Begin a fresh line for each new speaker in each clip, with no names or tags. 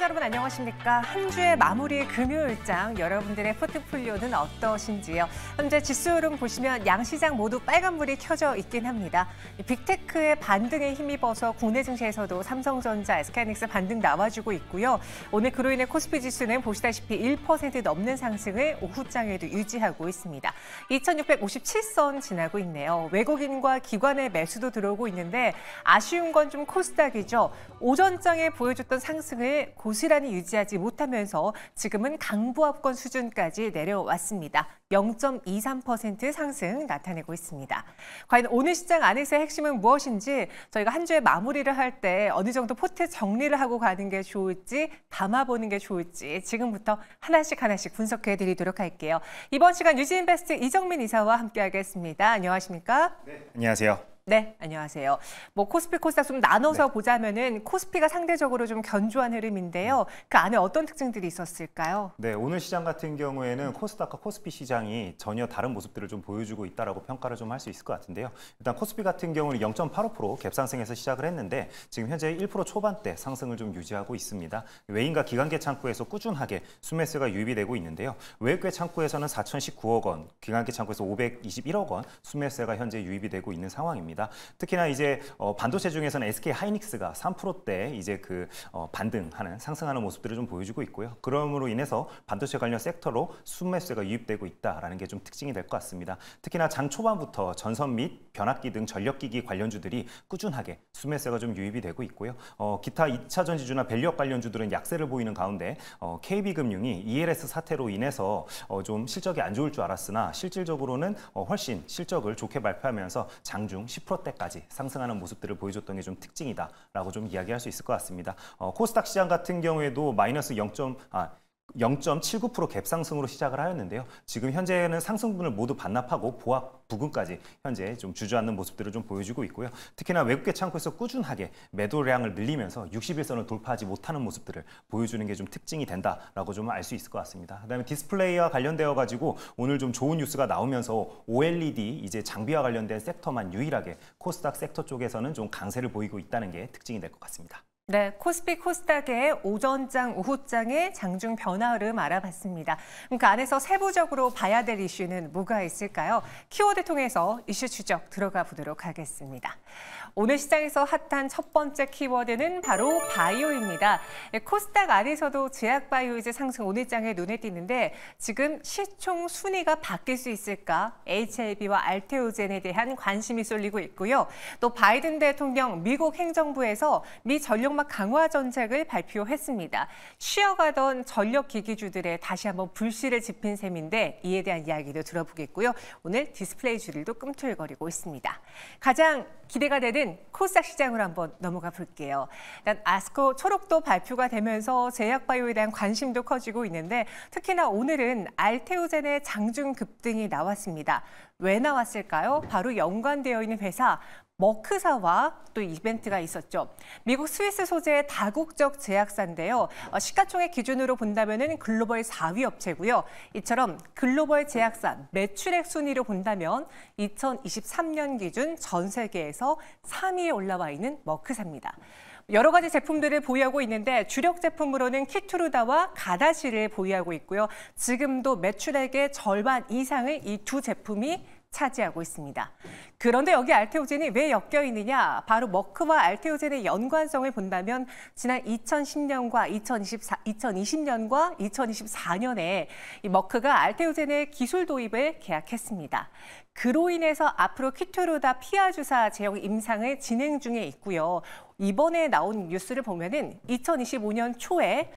시청자 여러분 안녕하십니까? 한 주의 마무리 금요일장 여러분들의 포트폴리오는 어떠신지요? 현재 지수 흐름 보시면 양 시장 모두 빨간불이 켜져 있긴 합니다. 빅테크의 반등에 힘입어서 국내 증시에서도 삼성전자, SK하이닉스 반등 나와주고 있고요. 오늘 그로 인해 코스피 지수는 보시다시피 1% 넘는 상승을 오후장에도 유지하고 있습니다. 2657선 지나고 있네요. 외국인과 기관의 매수도 들어오고 있는데 아쉬운 건 좀 코스닥이죠. 오전장에 보여줬던 상승을 고 고스란히 유지하지 못하면서 지금은 강부합권 수준까지 내려왔습니다. 0.23% 상승 나타내고 있습니다. 과연 오늘 시장 안에서의 핵심은 무엇인지 저희가 한주에 마무리를 할 때 어느 정도 포트 정리를 하고 가는 게 좋을지 담아보는 게 좋을지 지금부터 하나씩 하나씩 분석해 드리도록 할게요. 이번 시간 유지인베스트 이정민 이사와 함께하겠습니다. 안녕하십니까?
네, 안녕하세요.
네, 안녕하세요. 뭐 코스피 코스닥 좀 나눠서 네. 보자면은 코스피가 상대적으로 좀 견조한 흐름인데요. 음. 그 안에 어떤 특징들이 있었을까요?
네, 오늘 시장 같은 경우에는 코스닥과 코스피 시장이 전혀 다른 모습들을 좀 보여주고 있다라고 평가를 좀 할 수 있을 것 같은데요. 일단 코스피 같은 경우는 0.85% 갭상승에서 시작을 했는데 지금 현재 1% 초반대 상승을 좀 유지하고 있습니다. 외인과 기관계 창구에서 꾸준하게 순매수가 유입되고 있는데요. 외국계 창구에서는 4,019억 원, 기관계 창구에서 521억 원 순매수가 현재 유입이 되고 있는 상황입니다. 있습니다. 특히나 이제 어, 반도체 중에서는 SK 하이닉스가 3%대 이제 그 어, 반등하는 상승하는 모습들을 좀 보여주고 있고요. 그러므로 인해서 반도체 관련 섹터로 순매수가 유입되고 있다라는 게 좀 특징이 될 것 같습니다. 특히나 장 초반부터 전선 및 변압기 등 전력기기 관련주들이 꾸준하게 순매수가 좀 유입이 되고 있고요. 어, 기타 2차 전지주나 밸류업 관련주들은 약세를 보이는 가운데 어, KB금융이 ELS 사태로 인해서 어, 좀 실적이 안 좋을 줄 알았으나 실질적으로는 어, 훨씬 실적을 좋게 발표하면서 장중 10 10%대까지 상승하는 모습들을 보여줬던 게 좀 특징이다라고 좀 이야기할 수 있을 것 같습니다. 어, 코스닥 시장 같은 경우에도 마이너스 0. 아, 0.79% 갭상승으로 시작을 하였는데요. 지금 현재는 상승분을 모두 반납하고 보합 부근까지 현재 좀 주저앉는 모습들을 좀 보여주고 있고요. 특히나 외국계 창고에서 꾸준하게 매도량을 늘리면서 60일선을 돌파하지 못하는 모습들을 보여주는 게 좀 특징이 된다라고 좀 알 수 있을 것 같습니다. 그다음에 디스플레이와 관련되어 가지고 오늘 좀 좋은 뉴스가 나오면서 OLED 이제 장비와 관련된 섹터만 유일하게 코스닥 섹터 쪽에서는 좀 강세를 보이고 있다는 게 특징이 될 것 같습니다.
네, 코스피 코스닥의 오전장, 오후장의 장중 변화 를 알아봤습니다. 그 그러니까 안에서 세부적으로 봐야 될 이슈는 뭐가 있을까요? 키워드 통해서 이슈 추적 들어가 보도록 하겠습니다. 오늘 시장에서 핫한 첫 번째 키워드는 바로 바이오입니다. 예, 코스닥 안에서도 제약바이오이제 상승 오늘장에 눈에 띄는데 지금 시총 순위가 바뀔 수 있을까? HLB와 알테오젠에 대한 관심이 쏠리고 있고요. 또 바이든 대통령 미국 행정부에서 미전력망 강화 전책을 발표했습니다. 쉬어가던 전력기기주들의 다시 한번 불씨를 짚은 셈인데 이에 대한 이야기도 들어보겠고요. 오늘 디스플레이 주들도 꿈틀거리고 있습니다. 가장 기대가 되는 오늘은 코스닥 시장으로 한번 넘어가 볼게요. 일단 아스코 초록도 발표가 되면서 제약바이오에 대한 관심도 커지고 있는데 특히나 오늘은 알테오젠의 장중 급등이 나왔습니다. 왜 나왔을까요? 바로 연관되어 있는 회사 머크사와 또 이벤트가 있었죠. 미국 스위스 소재의 다국적 제약사인데요. 어, 시가총액 기준으로 본다면 글로벌 4위 업체고요. 이처럼 글로벌 제약사 매출액 순위로 본다면 2023년 기준 전 세계에서 3위에 올라와 있는 머크사입니다. 여러 가지 제품들을 보유하고 있는데 주력 제품으로는 키투루다와 가다시를 보유하고 있고요. 지금도 매출액의 절반 이상을 이 두 제품이 차지하고 있습니다. 그런데 여기 알테오젠이 왜 엮여 있느냐? 바로 머크와 알테오젠의 연관성을 본다면 지난 2010년과 2024, 2020년과 2024년에 이 머크가 알테오젠의 기술 도입을 계약했습니다. 그로 인해서 앞으로 키트르다 피아 주사 제형 임상을 진행 중에 있고요. 이번에 나온 뉴스를 보면은 2025년 초에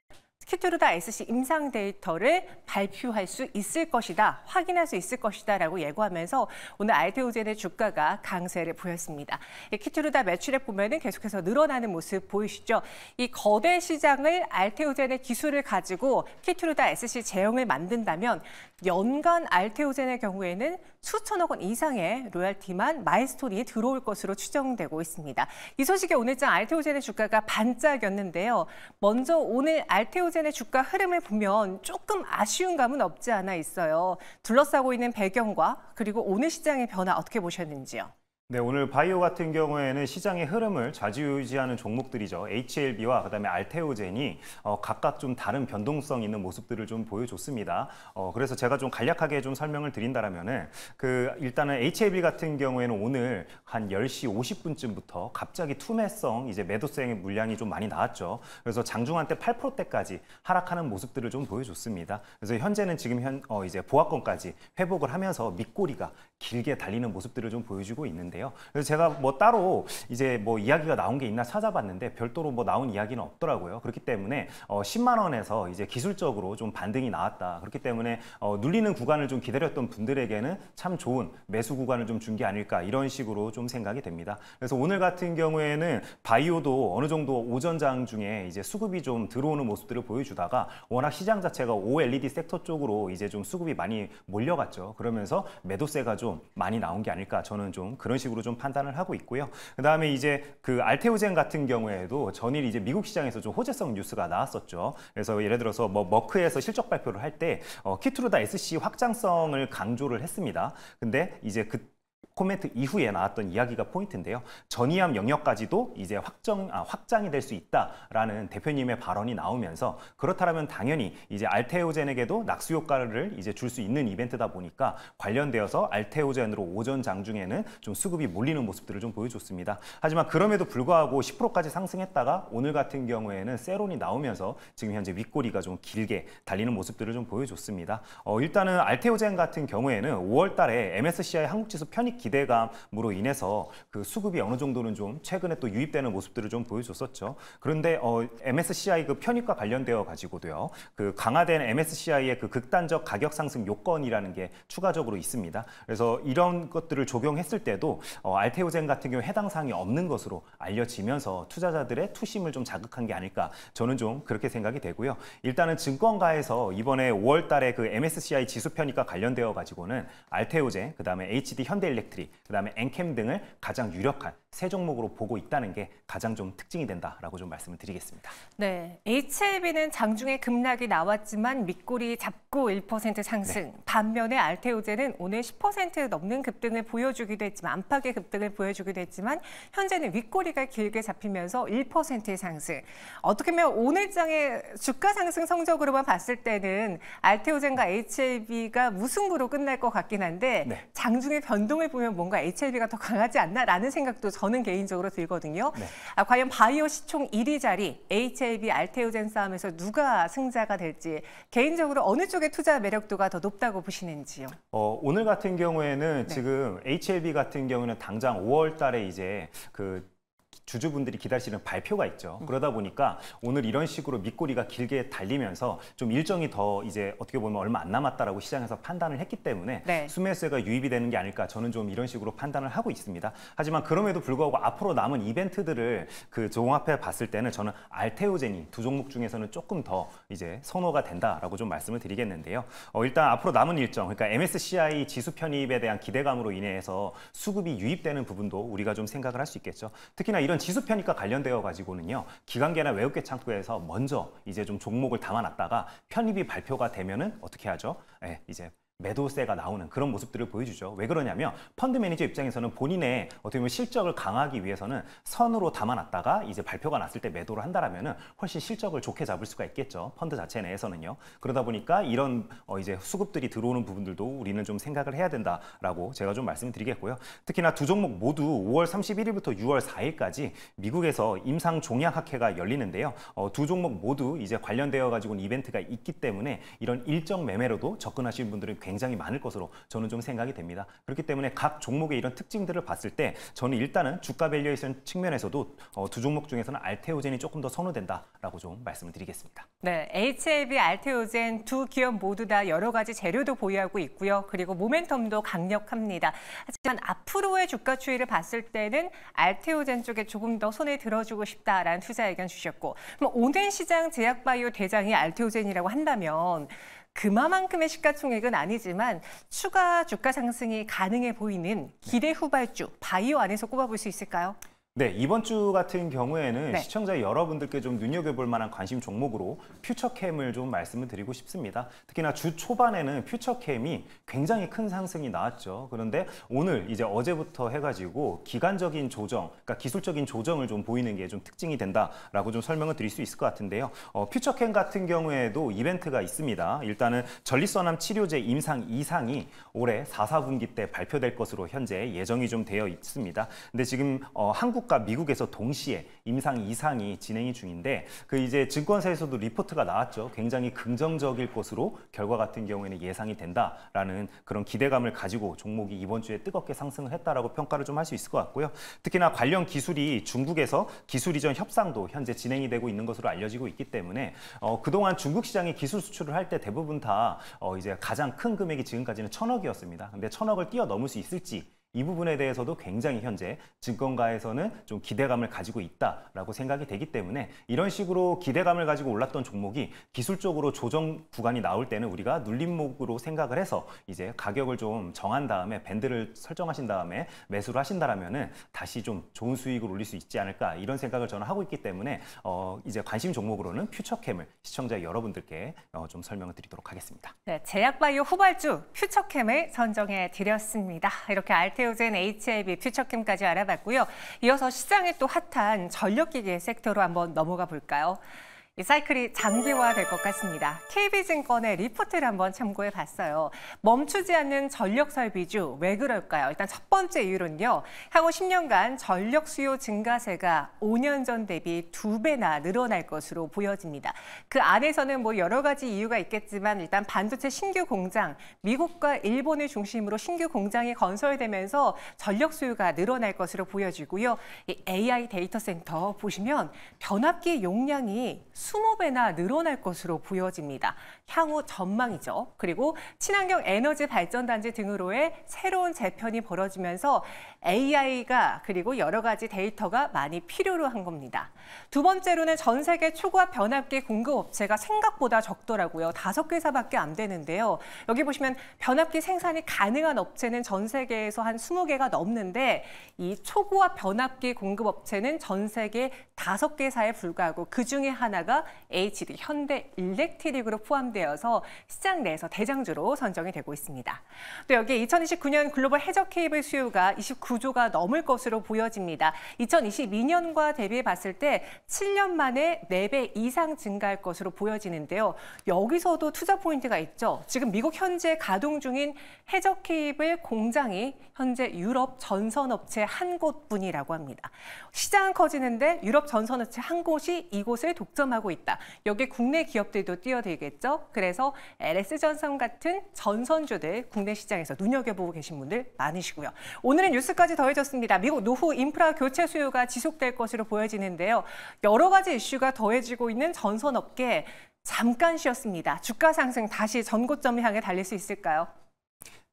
스키트루다 SC 임상 데이터를 발표할 수 있을 것이다, 확인할 수 있을 것이다라고 예고하면서 오늘 알테오젠의 주가가 강세를 보였습니다. 키트루다 매출액 보면은 계속해서 늘어나는 모습 보이시죠? 이 거대 시장을 알테오젠의 기술을 가지고 키트루다 SC 제형을 만든다면 연간 알테오젠의 경우에는 수천억 원 이상의 로얄티만 마이스토리에 들어올 것으로 추정되고 있습니다. 이 소식에 오늘장 알테오젠의 주가가 반짝였는데요. 먼저 오늘 알테오젠의 주가 흐름을 보면 조금 아쉬운 감은 없지 않아 있어요. 둘러싸고 있는 배경과 그리고 오늘 시장의 변화 어떻게 보셨는지요?
네, 오늘 바이오 같은 경우에는 시장의 흐름을 좌지우지하는 종목들이죠. HLB와 그다음에 알테오젠이 어, 각각 좀 다른 변동성 있는 모습들을 좀 보여줬습니다. 어, 그래서 제가 좀 간략하게 좀 설명을 드린다라면은 그 일단은 HLB 같은 경우에는 오늘 한 10시 50분쯤부터 갑자기 투매성 이제 매도세의 물량이 좀 많이 나왔죠. 그래서 장중한테 8%대까지 하락하는 모습들을 좀 보여줬습니다. 그래서 현재는 지금 현 어, 이제 보합권까지 회복을 하면서 밑꼬리가 길게 달리는 모습들을 좀 보여주고 있는데요. 거예요. 그래서 제가 뭐 따로 이제 뭐 이야기가 나온 게 있나 찾아봤는데 별도로 뭐 나온 이야기는 없더라고요. 그렇기 때문에 어 10만 원에서 이제 기술적으로 좀 반등이 나왔다. 그렇기 때문에 어 눌리는 구간을 좀 기다렸던 분들에게는 참 좋은 매수 구간을 좀 준 게 아닐까 이런 식으로 좀 생각이 됩니다. 그래서 오늘 같은 경우에는 바이오도 어느 정도 오전장 중에 이제 수급이 좀 들어오는 모습들을 보여주다가 워낙 시장 자체가 OLED 섹터 쪽으로 이제 좀 수급이 많이 몰려갔죠. 그러면서 매도세가 좀 많이 나온 게 아닐까 저는 좀 그런 식으로. 식으로 좀 판단을 하고 있고요. 그다음에 이제 그 알테오젠 같은 경우에도 전일 이제 미국 시장에서 좀 호재성 뉴스가 나왔었죠. 그래서 예를 들어서 뭐 머크에서 실적 발표를 할때 어, 키트루다 SC 확장성을 강조를 했습니다. 근데 이제 그 코멘트 이후에 나왔던 이야기가 포인트인데요. 전이암 영역까지도 이제 확정, 아, 확장이 될 수 있다라는 대표님의 발언이 나오면서 그렇다면 당연히 이제 알테오젠에게도 낙수 효과를 이제 줄 수 있는 이벤트다 보니까 관련되어서 알테오젠으로 오전 장 중에는 좀 수급이 몰리는 모습들을 좀 보여줬습니다. 하지만 그럼에도 불구하고 10%까지 상승했다가 오늘 같은 경우에는 세론이 나오면서 지금 현재 윗꼬리가 좀 길게 달리는 모습들을 좀 보여줬습니다. 어, 일단은 알테오젠 같은 경우에는 5월 달에 MSCI 한국지수 편익 기대감으로 인해서 그 수급이 어느 정도는 좀 최근에 또 유입되는 모습들을 좀 보여줬었죠. 그런데 어, MSCI 그 편입과 관련되어 가지고도요. 그 강화된 MSCI의 그 극단적 가격 상승 요건이라는 게 추가적으로 있습니다. 그래서 이런 것들을 적용했을 때도 어, 알테오젠 같은 경우 해당 사항이 없는 것으로 알려지면서 투자자들의 투심을 좀 자극한 게 아닐까 저는 좀 그렇게 생각이 되고요. 일단은 증권가에서 이번에 5월 달에 그 MSCI 지수 편입과 관련되어 가지고는 알테오젠, 그다음에 HD 현대일렉트 젠트리, 그 다음에 엔캠 등을 가장 유력한 세 종목으로 보고 있다는 게 가장 좀 특징이 된다라고 좀 말씀을 드리겠습니다.
네, HLB는 장중에 급락이 나왔지만 밑골이 잡고 1% 상승. 네. 반면에 알테오제는 오늘 10% 넘는 급등을 보여주기도 했지만 안팎의 급등을 보여주기도 했지만 현재는 윗골이가 길게 잡히면서 1%의 상승. 어떻게 보면 오늘장의 주가 상승 성적으로만 봤을 때는 알테오젠과 HLB가 무승부로 끝날 것 같긴 한데 네. 장중에 변동을 보면 뭔가 HLB가 더 강하지 않나라는 생각도 저 저는 개인적으로 들거든요. 네. 아, 과연 바이오 시총 1위 자리 HLB 알테오젠 싸움에서 누가 승자가 될지 개인적으로 어느 쪽의 투자 매력도가 더 높다고 보시는지요?
어, 오늘 같은 경우에는 네. 지금 HLB 같은 경우는 당장 5월 달에 이제 그 주주분들이 기다리시는 발표가 있죠. 음. 그러다 보니까 오늘 이런 식으로 밑꼬리가 길게 달리면서 좀 일정이 더 이제 어떻게 보면 얼마 안 남았다라고 시장에서 판단을 했기 때문에 네. 순매세가 유입이 되는 게 아닐까 저는 좀 이런 식으로 판단을 하고 있습니다. 하지만 그럼에도 불구하고 앞으로 남은 이벤트들을 그 종합해 봤을 때는 저는 알테오제니 두 종목 중에서는 조금 더 이제 선호가 된다라고 좀 말씀을 드리겠는데요. 어, 일단 앞으로 남은 일정 그러니까 MSCI 지수 편입에 대한 기대감으로 인해서 수급이 유입되는 부분도 우리가 좀 생각을 할 수 있겠죠. 특히나 이런 이런 지수 편입과 관련되어 가지고는요. 기관계나 외국계 창구에서 먼저 이제 좀 종목을 담아놨다가 편입이 발표가 되면은 어떻게 하죠? 예, 이제 매도세가 나오는 그런 모습들을 보여주죠. 왜 그러냐면 펀드 매니저 입장에서는 본인의 어떻게 보면 실적을 강하기 위해서는 선으로 담아놨다가 이제 발표가 났을 때 매도를 한다라면은 훨씬 실적을 좋게 잡을 수가 있겠죠. 펀드 자체 내에서는요. 그러다 보니까 이런 어 이제 수급들이 들어오는 부분들도 우리는 좀 생각을 해야 된다라고 제가 좀 말씀드리겠고요. 특히나 두 종목 모두 5월 31일부터 6월 4일까지 미국에서 임상 종양 학회가 열리는데요. 어 두 종목 모두 이제 관련되어 가지고 이벤트가 있기 때문에 이런 일정 매매로도 접근하시는 분들은 굉장히 많을 것으로 저는 좀 생각이 됩니다. 그렇기 때문에 각 종목의 이런 특징들을 봤을 때 저는 일단은 주가 밸류에이션 측면에서도 어, 두 종목 중에서는 알테오젠이 조금 더 선호된다라고 좀 말씀을 드리겠습니다.
네, HLB, 알테오젠 두 기업 모두 다 여러 가지 재료도 보유하고 있고요. 그리고 모멘텀도 강력합니다. 하지만 앞으로의 주가 추이를 봤을 때는 알테오젠 쪽에 조금 더 손을 들어주고 싶다라는 투자 의견 주셨고 오늘 시장 제약바이오 대장이 알테오젠이라고 한다면 그마만큼의 시가총액은 아니지만 추가 주가 상승이 가능해 보이는 기대 후발주 바이오 안에서 꼽아볼 수 있을까요?
네, 이번 주 같은 경우에는 네. 시청자 여러분들께 좀 눈여겨볼 만한 관심 종목으로 퓨처캠을 좀 말씀을 드리고 싶습니다. 특히나 주 초반에는 퓨처캠이 굉장히 큰 상승이 나왔죠. 그런데 오늘 이제 어제부터 해가지고 기간적인 조정, 그러니까 기술적인 조정을 좀 보이는 게 좀 특징이 된다라고 좀 설명을 드릴 수 있을 것 같은데요. 어, 퓨처캠 같은 경우에도 이벤트가 있습니다. 일단은 전립선암 치료제 임상 이상이 올해 4, 4분기 때 발표될 것으로 현재 예정이 좀 되어 있습니다. 근데 지금 어, 한국 한국과 미국에서 동시에 임상 이상이 진행이 중인데 그 이제 증권사에서도 리포트가 나왔죠. 굉장히 긍정적일 것으로 결과 같은 경우에는 예상이 된다라는 그런 기대감을 가지고 종목이 이번 주에 뜨겁게 상승을 했다라고 평가를 좀 할 수 있을 것 같고요. 특히나 관련 기술이 중국에서 기술 이전 협상도 현재 진행이 되고 있는 것으로 알려지고 있기 때문에 어, 그동안 중국 시장에 기술 수출을 할 때 대부분 다 어, 이제 가장 큰 금액이 지금까지는 천억이었습니다. 근데 천억을 뛰어넘을 수 있을지 이 부분에 대해서도 굉장히 현재 증권가에서는 좀 기대감을 가지고 있다라고 생각이 되기 때문에 이런 식으로 기대감을 가지고 올랐던 종목이 기술적으로 조정 구간이 나올 때는 우리가 눌림목으로 생각을 해서 이제 가격을 좀 정한 다음에 밴드를 설정하신 다음에 매수를 하신다라면은 다시 좀 좋은 수익을 올릴 수 있지 않을까 이런 생각을 저는 하고 있기 때문에 어 이제 관심 종목으로는 퓨처캠을 시청자 여러분들께 어좀 설명을 드리도록 하겠습니다.
네, 제약바이오 후발주 퓨처캠을 선정해 드렸습니다. 이렇게 RT 케우젠 HIV, 퓨처캠까지 알아봤고요. 이어서 시장에 또 핫한 전력기계 섹터로 한번 넘어가 볼까요? 이 사이클이 장기화될 것 같습니다. KB증권의 리포트를 한번 참고해 봤어요. 멈추지 않는 전력 설비주 왜 그럴까요? 일단 첫 번째 이유는요. 향후 10년간 전력 수요 증가세가 5년 전 대비 두 배나 늘어날 것으로 보여집니다. 그 안에서는 뭐 여러 가지 이유가 있겠지만 일단 반도체 신규 공장 미국과 일본을 중심으로 신규 공장이 건설되면서 전력 수요가 늘어날 것으로 보여지고요. 이 AI 데이터 센터 보시면 변압기 용량이 20배나 늘어날 것으로 보여집니다. 향후 전망이죠. 그리고 친환경 에너지 발전단지 등으로의 새로운 재편이 벌어지면서 AI가 그리고 여러 가지 데이터가 많이 필요로 한 겁니다. 두 번째로는 전 세계 초과 변압기 공급업체가 생각보다 적더라고요. 다섯 개사밖에 안 되는데요. 여기 보시면 변압기 생산이 가능한 업체는 전 세계에서 한 20개가 넘는데 이 초고압 변압기 공급업체는 전 세계 다섯 개사에 불과하고 그중에 하나가 기업가 HD, 현대, 일렉트릭으로 포함되어서 시장 내에서 대장주로 선정이 되고 있습니다. 또여기 2029년 글로벌 해적 케이블 수요가 29조가 넘을 것으로 보여집니다. 2022년과 대비해 봤을 때 7년 만에 4배 이상 증가할 것으로 보여지는데요. 여기서도 투자 포인트가 있죠. 지금 미국 현재 가동 중인 해적 케이블 공장이 현재 유럽 전선업체 한 곳뿐이라고 합니다. 시장은 커지는데 유럽 전선업체 한 곳이 이곳을 독점하고 하고 있다. 여기 국내 기업들도 뛰어들겠죠. 그래서 LS전선 같은 전선주들 국내 시장에서 눈여겨보고 계신 분들 많으시고요. 오늘은 뉴스까지 더해졌습니다. 미국 노후 인프라 교체 수요가 지속될 것으로 보여지는데요. 여러 가지 이슈가 더해지고 있는 전선업계 잠깐 쉬었습니다. 주가 상승 다시 전고점을 향해 달릴 수 있을까요?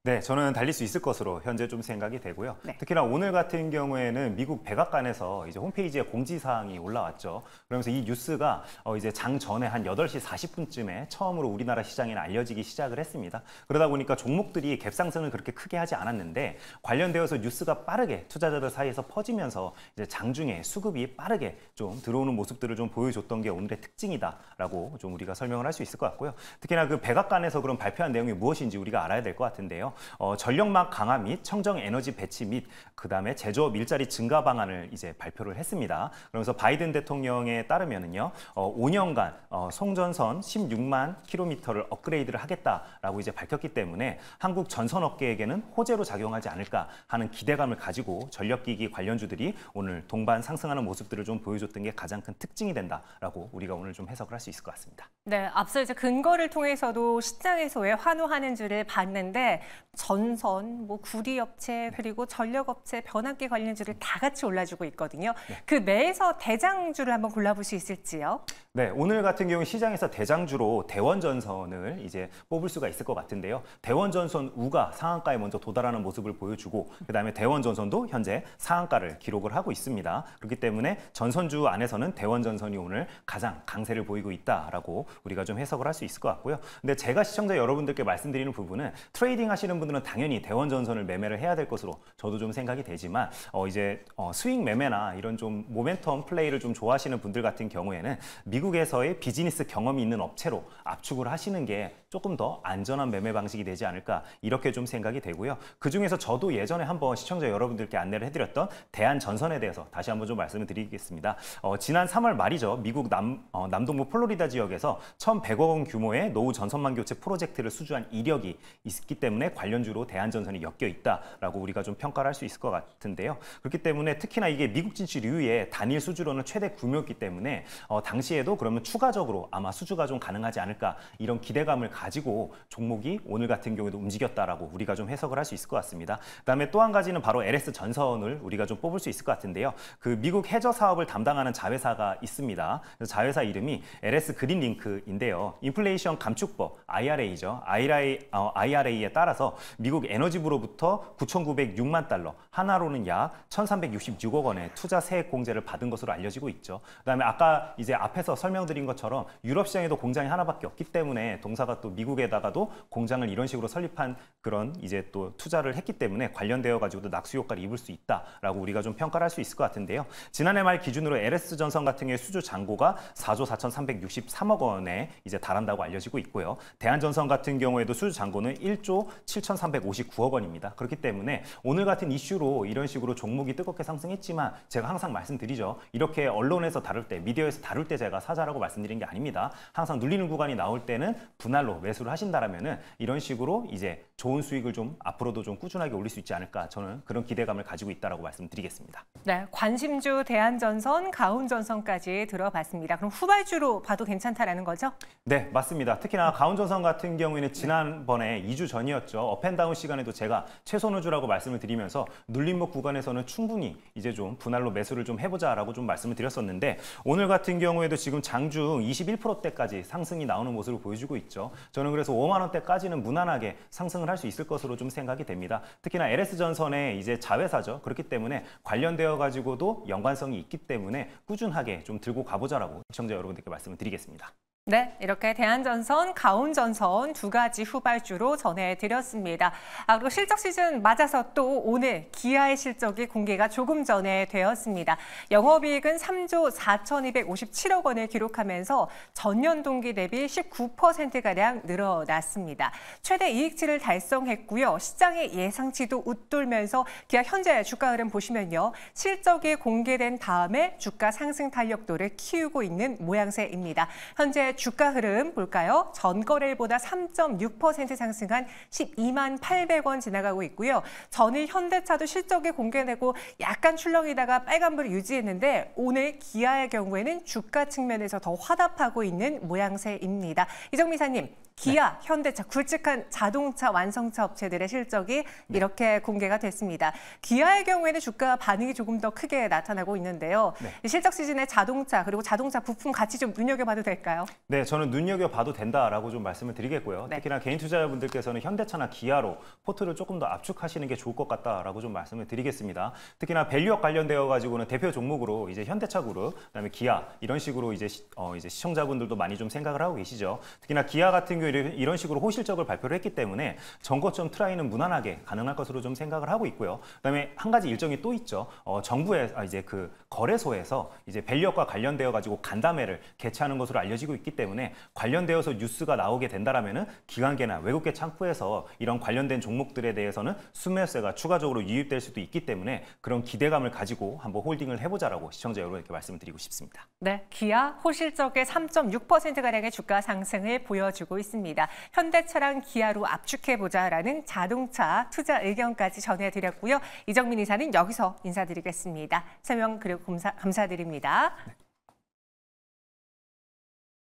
네, 저는 달릴 수 있을 것으로 현재 좀 생각이 되고요. 네. 특히나 오늘 같은 경우에는 미국 백악관에서 이제 홈페이지에 공지사항이 올라왔죠. 그러면서 이 뉴스가 어 이제 장 전에 한 8시 40분쯤에 처음으로 우리나라 시장에는 알려지기 시작을 했습니다. 그러다 보니까 종목들이 갭상승을 그렇게 크게 하지 않았는데 관련되어서 뉴스가 빠르게 투자자들 사이에서 퍼지면서 이제 장중에 수급이 빠르게 좀 들어오는 모습들을 좀 보여줬던 게 오늘의 특징이다라고 좀 우리가 설명을 할 수 있을 것 같고요. 특히나 그 백악관에서 그런 발표한 내용이 무엇인지 우리가 알아야 될 것 같은데요. 어, 전력망 강화 및 청정 에너지 배치 및 그다음에 제조업 일자리 증가 방안을 이제 발표를 했습니다. 그러면서 바이든 대통령에 따르면은요. 어, 5년간 어, 송전선 16만 킬로미터를 업그레이드를 하겠다라고 이제 밝혔기 때문에 한국 전선 업계에게는 호재로 작용하지 않을까 하는 기대감을 가지고 전력기기 관련주들이 오늘 동반 상승하는 모습들을 좀 보여줬던 게 가장 큰 특징이 된다라고 우리가 오늘 좀 해석을 할 수 있을 것 같습니다.
네, 앞서 이제 근거를 통해서도 시장에서왜 환호하는 줄을 봤는데 전선, 뭐 구리업체 그리고 전력업체, 변압기 관련주를 다 같이 올라주고 있거든요. 네. 그 내에서 대장주를 한번 골라볼 수 있을지요?
네, 오늘 같은 경우 시장에서 대장주로 대원전선을 이제 뽑을 수가 있을 것 같은데요. 대원전선 우가 상한가에 먼저 도달하는 모습을 보여주고 그다음에 대원전선도 현재 상한가를 기록을 하고 있습니다. 그렇기 때문에 전선주 안에서는 대원전선이 오늘 가장 강세를 보이고 있다라고 우리가 좀 해석을 할 수 있을 것 같고요. 근데 제가 시청자 여러분들께 말씀드리는 부분은 트레이딩 하시는 분들은 당연히 대원전선을 매매를 해야 될 것으로 저도 좀 생각이 되지만 어 이제 어 스윙 매매나 이런 좀 모멘텀 플레이를 좀 좋아하시는 분들 같은 경우에는 미 미국에서의 비즈니스 경험이 있는 업체로 압축을 하시는 게 조금 더 안전한 매매 방식이 되지 않을까 이렇게 좀 생각이 되고요. 그중에서 저도 예전에 한번 시청자 여러분들께 안내를 해드렸던 대한전선에 대해서 다시 한번 좀 말씀을 드리겠습니다. 어, 지난 3월 말이죠. 미국 남, 어, 남동부 플로리다 지역에서 1,100억 원 규모의 노후 전선망 교체 프로젝트를 수주한 이력이 있기 때문에 관련주로 대한전선이 엮여 있다라고 우리가 좀 평가를 할 수 있을 것 같은데요. 그렇기 때문에 특히나 이게 미국 진출 이후에 단일 수주로는 최대 규모였기 때문에 어, 당시에도 그러면 추가적으로 아마 수주가 좀 가능하지 않을까 이런 기대감을 가지고 종목이 오늘 같은 경우에도 움직였다라고 우리가 좀 해석을 할 수 있을 것 같습니다. 그다음에 또 한 가지는 바로 LS 전선을 우리가 좀 뽑을 수 있을 것 같은데요. 그 미국 해저 사업을 담당하는 자회사가 있습니다. 자회사 이름이 LS 그린링크인데요. 인플레이션 감축법 IRA죠. IRA, 어, IRA에 따라서 미국 에너지부로부터 9,906만 달러, 하나로는 약 1,366억 원의 투자 세액 공제를 받은 것으로 알려지고 있죠. 그다음에 아까 이제 앞에서 설명드린 것처럼 유럽 시장에도 공장이 하나밖에 없기 때문에 동사가 또 미국에다가도 공장을 이런 식으로 설립한 그런 이제 또 투자를 했기 때문에 관련되어 가지고도 낙수 효과를 입을 수 있다라고 우리가 좀 평가를 할 수 있을 것 같은데요. 지난해 말 기준으로 LS 전선 같은 경우에 수주 잔고가 4조 4,363억 원에 이제 달한다고 알려지고 있고요. 대한전선 같은 경우에도 수주 잔고는 1조 7,359억 원입니다. 그렇기 때문에 오늘 같은 이슈로 이런 식으로 종목이 뜨겁게 상승했지만 제가 항상 말씀드리죠. 이렇게 언론에서 다룰 때, 미디어에서 다룰 때 제가 사자라고 말씀드린 게 아닙니다. 항상 눌리는 구간이 나올 때는 분할로 매수를 하신다라면은 이런 식으로 이제 좋은 수익을 좀 앞으로도 좀 꾸준하게 올릴 수 있지 않을까 저는 그런 기대감을 가지고 있다라고 말씀드리겠습니다.
네, 관심주 대한전선, 가온전선까지 들어봤습니다. 그럼 후발주로 봐도 괜찮다라는 거죠?
네, 맞습니다. 특히나 가온전선 같은 경우에는 지난번에 2주 전이었죠. 업앤다운 시간에도 제가 최선우주라고 말씀을 드리면서 눌림목 구간에서는 충분히 이제 좀 분할로 매수를 좀 해보자라고 좀 말씀을 드렸었는데 오늘 같은 경우에도 지금 장중 21%대까지 상승이 나오는 모습을 보여주고 있죠. 저는 그래서 5만 원대까지는 무난하게 상승을 할수 있을 것으로 좀 생각이 됩니다. 특히나 LS전선에 이제 자회사죠. 그렇기 때문에 관련되어 가지고도 연관성이 있기 때문에 꾸준하게 좀 들고 가보자라고 시청자 여러분들께 말씀을 드리겠습니다.
네, 이렇게 대한전선, 가온전선 두 가지 후발주로 전해드렸습니다. 아, 그리고 실적 시즌 맞아서 또 오늘 기아의 실적이 공개가 조금 전에 되었습니다. 영업이익은 3조 4,257억 원을 기록하면서 전년 동기 대비 19%가량 늘어났습니다. 최대 이익치를 달성했고요. 시장의 예상치도 웃돌면서 기아 현재 주가 흐름 보시면요. 실적이 공개된 다음에 주가 상승 탄력도를 키우고 있는 모양새입니다. 현재 주가 흐름 볼까요? 전거래일보다 3.6% 상승한 12만 800원 지나가고 있고요. 전일 현대차도 실적이 공개되고 약간 출렁이다가 빨간불을 유지했는데 오늘 기아의 경우에는 주가 측면에서 더 화답하고 있는 모양새입니다. 이정미 사님 기아, 현대차, 굵직한 자동차 완성차 업체들의 실적이 네. 이렇게 공개가 됐습니다. 기아의 경우에는 주가 반응이 조금 더 크게 나타나고 있는데요. 네. 실적 시즌에 자동차 그리고 자동차 부품 같이 좀 눈여겨봐도 될까요?
네, 저는 눈여겨봐도 된다라고 좀 말씀을 드리겠고요. 네. 특히나 개인 투자자분들께서는 현대차나 기아로 포트를 조금 더 압축하시는 게 좋을 것 같다라고 좀 말씀을 드리겠습니다. 특히나 밸류업 관련되어 가지고는 대표 종목으로 이제 현대차 그룹, 그다음에 기아 이런 식으로 이제 시, 어, 이제 시청자분들도 많이 좀 생각을 하고 계시죠. 특히나 기아 같은 경우 이런 식으로 호실적을 발표를 했기 때문에 정거점 트라이는 무난하게 가능할 것으로 좀 생각을 하고 있고요. 그다음에 한 가지 일정이 또 있죠. 어, 정부의 아, 이제 그 거래소에서 이제 밸류업과 관련되어 가지고 간담회를 개최하는 것으로 알려지고 있기 때문에 관련되어서 뉴스가 나오게 된다라면은 기관계나 외국계 창구에서 이런 관련된 종목들에 대해서는 수매세가 추가적으로 유입될 수도 있기 때문에 그런 기대감을 가지고 한번 홀딩을 해보자라고 시청자 여러분께 말씀드리고 싶습니다.
네, 기아 호실적의 3.6%가량의 주가 상승을 보여주고 있습니다. 있습니다. 현대차랑 기아로 압축해보자라는 자동차 투자 의견까지 전해드렸고요. 이정민 이사는 여기서 인사드리겠습니다. 설명 그리고 감사, 감사드립니다.